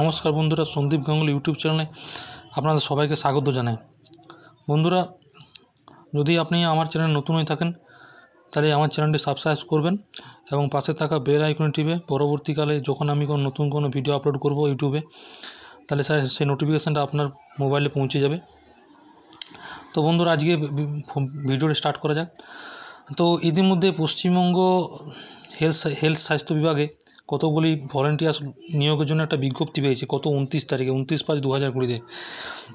নমস্কার বন্ধুরা সন্দীপ গাঙ্গুলি ইউটিউব চ্যানেলে আপনাদের সবাইকে স্বাগত জানাই বন্ধুরা যদি আপনি আমার চ্যানেল নতুন হয়ে থাকেন তাহলে আমার চ্যানেলটি সাবস্ক্রাইব করবেন এবং পাশে থাকা বেল আইকনে টিপে পরবর্তীকালে যখন আমি কোনো নতুন কোনো ভিডিও আপলোড করব ইউটিউবে তাহলে স্যার সেই নোটিফিকেশানটা আপনার মোবাইলে পৌঁছে যাবে তো বন্ধুরা আজকে ভিডিওটি স্টার্ট করা যাক তো ইতিমধ্যে পশ্চিমবঙ্গ হেলথ হেলথ স্বাস্থ্য বিভাগে কতগুলি ভলেন্টিয়ার্স নিয়োগের জন্য একটা বিজ্ঞপ্তি পেয়েছে কত উনত্রিশ তারিখে উনত্রিশ পাঁচ দু হাজার কুড়িতে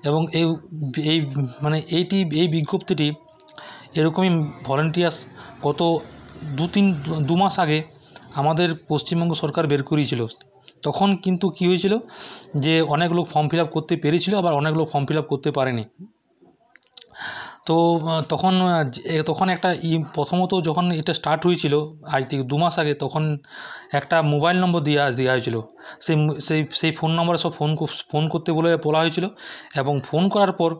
এবং এই এই মানে এইটি এই বিজ্ঞপ্তিটি এরকমই ভলেন্টিয়ার্স গত দু তিন দু মাস আগে আমাদের পশ্চিমবঙ্গ সরকার বের করিয়েছিল তখন কিন্তু কি হয়েছিল যে অনেক লোক ফর্ম ফিল আপ করতে পেরেছিল আবার অনেক লোক ফর্ম ফিল আপ করতে পারেনি তো তখন তখন একটা ই প্রথমত যখন এটা স্টার্ট হয়েছিল আজ থেকে দু মাস আগে তখন একটা মোবাইল নম্বর দিয়ে দেওয়া হয়েছিল সেই সেই সেই ফোন নম্বরে সব ফোন ফোন করতে বলে বলা হয়েছিল এবং ফোন করার পর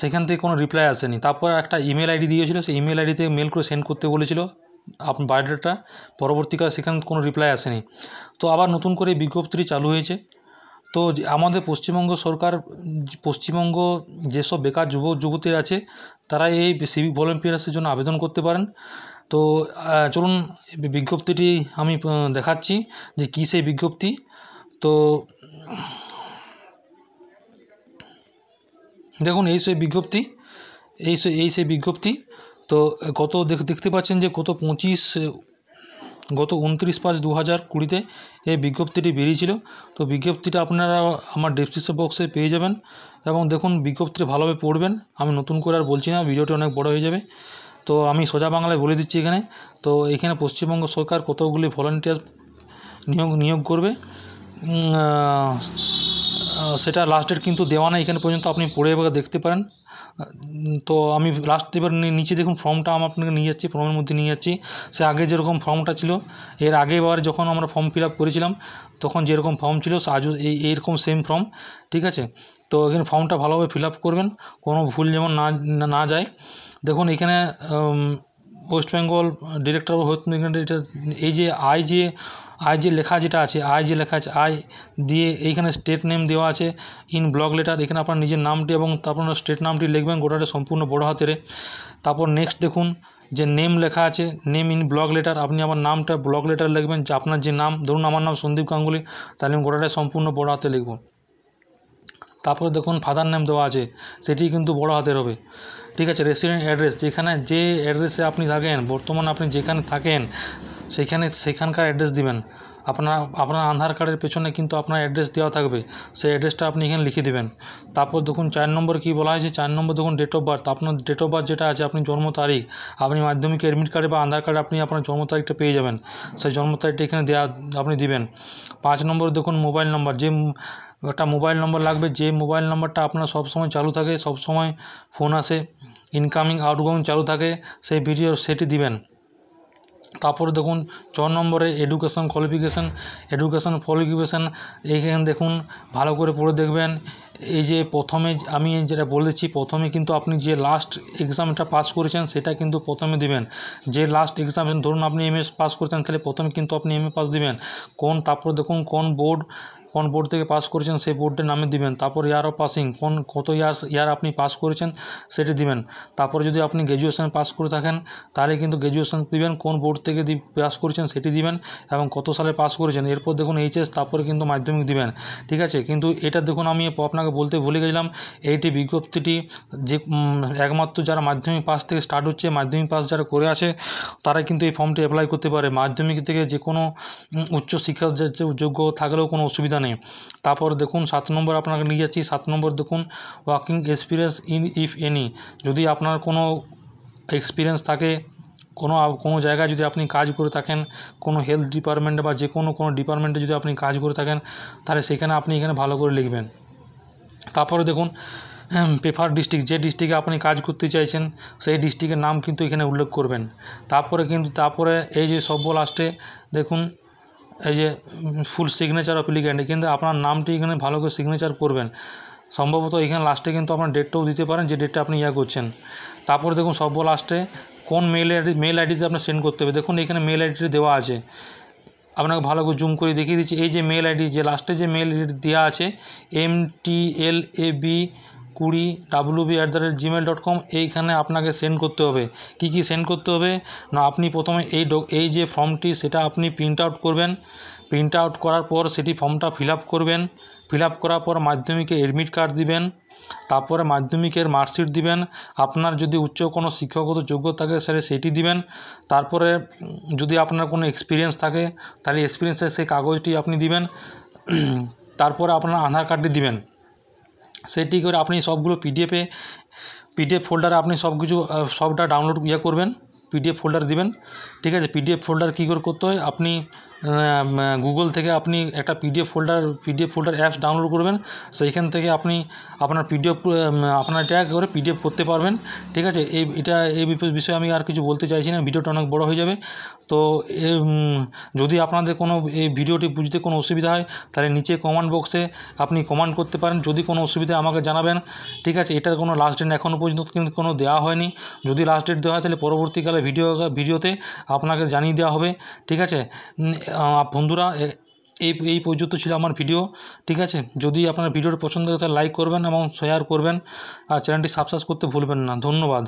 সেখান থেকে কোনো রিপ্লাই আসেনি তারপর একটা ইমেল আইডি দিয়েছিল সেই ইমেল আইডিতে মেল করে সেন্ড করতে বলেছিল আপনার বায়োডাটা পরবর্তীকালে সেখানে কোনো রিপ্লাই আসেনি তো আবার নতুন করে বিজ্ঞপ্তিটি চালু হয়েছে তো আমাদের পশ্চিমবঙ্গ সরকার পশ্চিমবঙ্গ যেসব বেকার যুবক যুবতী আছে তারা এই সিভিক ভলেন্টিয়ার্সের জন্য আবেদন করতে পারেন তো চলুন বিজ্ঞপ্তিটি আমি দেখাচ্ছি যে কী সেই বিজ্ঞপ্তি তো দেখুন এই সেই বিজ্ঞপ্তি এই সেই বিজ্ঞপ্তি তো কত দেখতে পাচ্ছেন যে কত পঁচিশ গত উনত্রিশ পাঁচ দু হাজার কুড়িতে এই বিজ্ঞপ্তিটি বেরিয়েছিল তো বিজ্ঞপ্তিটা আপনারা আমার ডেসক্রিপশন বক্সে পেয়ে যাবেন এবং দেখুন বিজ্ঞপ্তিটি ভালোভাবে পড়বেন আমি নতুন করে আর বলছি না ভিডিওটি অনেক বড় হয়ে যাবে তো আমি সোজা বাংলায় বলে দিচ্ছি এখানে তো এখানে পশ্চিমবঙ্গ সরকার কতগুলি ভলান্টিয়ার নিয়োগ নিয়োগ করবে সেটা লাস্ট ডেট কিন্তু দেওয়া নেই এখানে পর্যন্ত আপনি পড়ে দেখতে পারেন তো আমি লাস্ট এবার নিচে দেখুন ফর্মটা আমি আপনাকে নিয়ে যাচ্ছি ফর্মের মধ্যে নিয়ে যাচ্ছি সে আগে যেরকম ফর্মটা ছিল এর আগেবার যখন আমরা ফর্ম ফিল করেছিলাম তখন যেরকম ফর্ম ছিল আজও এই এইরকম সেম ফর্ম ঠিক আছে তো এখানে ফর্মটা ভালোভাবে ফিল করবেন কোনো ভুল যেমন না না যায় দেখুন এখানে ওয়েস্ট বেঙ্গল ডিরেক্টর এটা এই যে আই যে আই যে লেখা যেটা আছে আই যে লেখা আছে আই দিয়ে এইখানে স্টেট নেম দেওয়া আছে ইন ব্লক লেটার এখানে আপনার নিজের নামটি এবং তারপর স্টেট নামটি লিখবেন গোটাটা সম্পূর্ণ বড় হাতের তারপর নেক্সট দেখুন যে নেম লেখা আছে নেম ইন ব্লক লেটার আপনি আমার নামটা ব্লক লেটার লিখবেন যে আপনার যে নাম ধরুন আমার নাম সন্দীপ গাঙ্গুলি তাহলে আমি গোটাটা সম্পূর্ণ বড় হাতে লিখব তারপরে দেখুন ফাদার নেম দেওয়া আছে সেটি কিন্তু বড় হাতের হবে ঠিক আছে রেসিডেন্ট অ্যাড্রেস যেখানে যে অ্যাড্রেসে আপনি থাকেন বর্তমানে আপনি যেখানে থাকেন সেখানে সেখানকার অ্যাড্রেস দিবেন আপনার আপনার আধার কার্ডের পেছনে কিন্তু আপনার অ্যাড্রেস দেওয়া থাকবে সেই অ্যাড্রেসটা আপনি এখানে লিখে দেবেন তারপর দেখুন চার নম্বর কী বলা হয়েছে চার নম্বর দেখুন ডেট অফ বার্থ আপনার ডেট অফ বার্থ যেটা আছে আপনি জন্ম তারিখ আপনি মাধ্যমিক অ্যাডমিট কার্ডে বা আধার কার্ডে আপনি আপনার জন্ম তারিখটা পেয়ে যাবেন সেই জন্ম তারিখটা এখানে দেওয়া আপনি দিবেন পাঁচ নম্বর দেখুন মোবাইল নম্বর যে একটা মোবাইল নম্বর লাগবে যে মোবাইল নম্বরটা আপনার সবসময় চালু থাকে সবসময় ফোন আসে ইনকামিং আউটগোয়িং চালু থাকে সেই ভিডিও সেটি দিবেন তারপরে দেখুন ছ নম্বরে এডুকেশন কোয়ালিফিকেশান এডুকেশন কোয়ালিফিকেশান এইখানে দেখুন ভালো করে পড়ে দেখবেন এই যে প্রথমে আমি যেটা বলেছি প্রথমে কিন্তু আপনি যে লাস্ট এক্সামটা পাস করেছেন সেটা কিন্তু প্রথমে দিবেন যে লাস্ট এক্সাম ধরুন আপনি এম পাস করেছেন তাহলে প্রথমে কিন্তু আপনি এম এ পাস দিবেন কোন তারপর দেখুন কোন বোর্ড কোন বোর্ড থেকে পাস করেছেন সেই বোর্ডের নামে দিবেন তারপর ইয়ার অফ পাসিং কোন কত ইয়ার ইয়ার আপনি পাস করেছেন সেটি দিবেন তারপর যদি আপনি গ্র্যাজুয়েশান পাস করে থাকেন তাহলে কিন্তু গ্র্যাজুয়েশন দিবেন কোন বোর্ড থেকে পাস করেছেন সেটি দিবেন এবং কত সালে পাস করেছেন এরপর দেখুন এইচএস তারপরে কিন্তু মাধ্যমিক দিবেন ঠিক আছে কিন্তু এটা দেখুন আমি আপনাকে আপনাকে বলতে ভুলে গেছিলাম এইটি বিজ্ঞপ্তিটি যে একমাত্র যারা মাধ্যমিক পাস থেকে স্টার্ট হচ্ছে মাধ্যমিক পাস যারা করে আছে তারা কিন্তু এই ফর্মটি অ্যাপ্লাই করতে পারে মাধ্যমিক থেকে যে কোনো উচ্চশিক্ষার যোগ্য থাকলেও কোনো অসুবিধা নেই তারপর দেখুন সাত নম্বর আপনাকে নিয়ে যাচ্ছি সাত নম্বর দেখুন working experience in if any যদি আপনার কোনো এক্সপিরিয়েন্স থাকে কোনো কোনো জায়গায় যদি আপনি কাজ করে থাকেন কোনো হেলথ ডিপার্টমেন্টে বা যে কোনো কোনো ডিপার্টমেন্টে যদি আপনি কাজ করে থাকেন তাহলে সেখানে আপনি এখানে ভালো করে লিখবেন তারপরে দেখুন প্রেফার ডিস্ট্রিক্ট যে ডিস্ট্রিক্টে আপনি কাজ করতে চাইছেন সেই ডিস্ট্রিক্টের নাম কিন্তু এখানে উল্লেখ করবেন তারপরে কিন্তু তারপরে এই যে সব লাস্টে দেখুন এই যে ফুল সিগনেচার অ্যাপ্লিক্যান্ট কিন্তু আপনার নামটি এখানে ভালো করে সিগনেচার করবেন সম্ভবত এখানে লাস্টে কিন্তু আপনার ডেটটাও দিতে পারেন যে ডেটটা আপনি ইয়া করছেন তারপরে দেখুন সব লাস্টে কোন মেল আইডি মেল আইডিতে আপনি সেন্ড করতে হবে দেখুন এখানে মেল আইডিটি দেওয়া আছে আপনাকে ভালো করে জুম করে দেখিয়ে দিচ্ছি এই যে মেল আইডি যে লাস্টে যে মেল আইডি দেওয়া আছে M T L A B কুড়ি W B at the rate Gmail dot com এইখানে আপনাকে সেন্ড করতে হবে কি কি সেন্ড করতে হবে না আপনি প্রথমে এই এই যে ফর্মটি সেটা আপনি প্রিন্ট আউট করবেন প্রিন্ট আউট করার পর সেটি ফর্মটা ফিল আপ করবেন ফিল আপ করার পর মাধ্যমিকে এডমিট কার্ড দিবেন তারপরে মাধ্যমিকের মার্কশিট দিবেন আপনার যদি উচ্চ কোনো শিক্ষাগত যোগ্য থাকে সেটা সেটি দিবেন তারপরে যদি আপনার কোনো এক্সপিরিয়েন্স থাকে তাহলে এক্সপিরিয়েন্সের সেই কাগজটি আপনি দিবেন তারপরে আপনার আধার কার্ডটি দিবেন সেটি করে আপনি সবগুলো পিডিএফে পিডিএফ ফোল্ডারে আপনি সব কিছু সবটা ডাউনলোড ইয়ে করবেন পিডিএফ ফোল্ডার দিবেন ঠিক আছে পিডিএফ ফোল্ডার কী করে করতে হয় আপনি গুগল থেকে আপনি একটা PDF folder PDF folder apps download করবেন সেইখান থেকে আপনি আপনার পিডিএফ আপনার ট্যাগ করে পিডিএফ করতে পারবেন ঠিক আছে এই এটা এই বিষয়ে আমি আর কিছু বলতে চাইছি না ভিডিওটা অনেক বড় হয়ে যাবে তো যদি আপনাদের কোনো এই ভিডিওটি বুঝতে কোনো অসুবিধা হয় তাহলে নিচে কমেন্ট বক্সে আপনি কমান্ড করতে পারেন যদি কোনো অসুবিধা আমাকে জানাবেন ঠিক আছে এটার কোনো লাস্ট ডেট এখনও পর্যন্ত কিন্তু কোনো দেওয়া হয়নি যদি লাস্ট ডেট দেওয়া হয় তাহলে পরবর্তীকালে ভিডিও ভিডিওতে আপনাকে জানিয়ে দেওয়া হবে ঠিক আছে বন্ধুরা এই এই পর্যন্ত ছিল আমার ভিডিও ঠিক আছে যদি আপনার ভিডিওটা পছন্দ হয় তাহলে লাইক করবেন এবং শেয়ার করবেন আর চ্যানেলটি সাবস্ক্রাইব করতে ভুলবেন না ধন্যবাদ